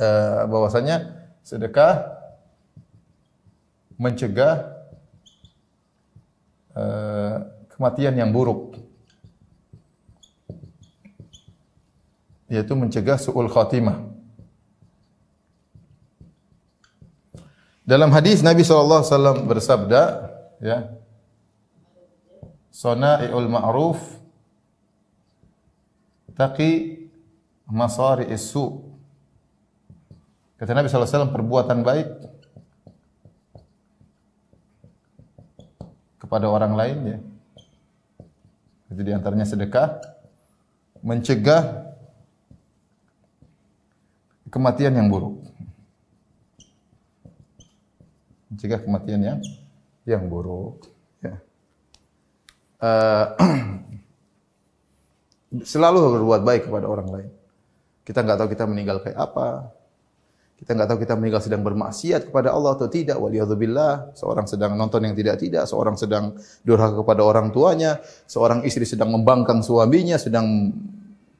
Eh, bahwasanya sedekah mencegah eh, kematian yang buruk. Yaitu mencegah su'ul khatimah. Dalam hadis Nabi sallallahu alaihi wasallam bersabda, ya. Sana'iul ma'ruf taqi masari'is su' Kata Nabi SAW, perbuatan baik kepada orang lain ya. Itu diantaranya sedekah, mencegah kematian yang buruk. Mencegah kematian yang yang buruk. Ya. Uh, selalu berbuat baik kepada orang lain. Kita nggak tahu kita meninggal kayak apa, kita nggak tahu kita meninggal sedang bermaksiat kepada Allah atau tidak. Waliyadzubillah, seorang sedang nonton yang tidak-tidak, seorang sedang durhaka kepada orang tuanya, seorang istri sedang membangkang suaminya, sedang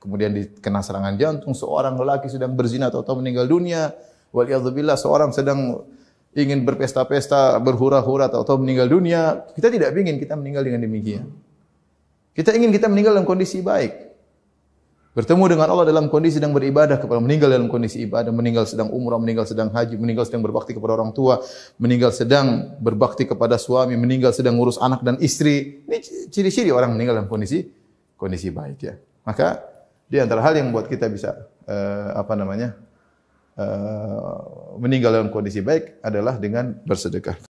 kemudian dikena serangan jantung, seorang lelaki sedang berzina atau, atau meninggal dunia. Waliyadzubillah, seorang sedang ingin berpesta-pesta, berhura-hura atau, atau meninggal dunia. Kita tidak ingin kita meninggal dengan demikian. Kita ingin kita meninggal dalam kondisi baik. Bertemu dengan Allah dalam kondisi sedang beribadah kepada meninggal dalam kondisi ibadah, meninggal sedang umrah, meninggal sedang haji, meninggal sedang berbakti kepada orang tua, meninggal sedang berbakti kepada suami, meninggal sedang ngurus anak dan istri. Ini ciri-ciri orang meninggal dalam kondisi kondisi baik ya. Maka di antara hal yang membuat kita bisa uh, apa namanya? Uh, meninggal dalam kondisi baik adalah dengan bersedekah.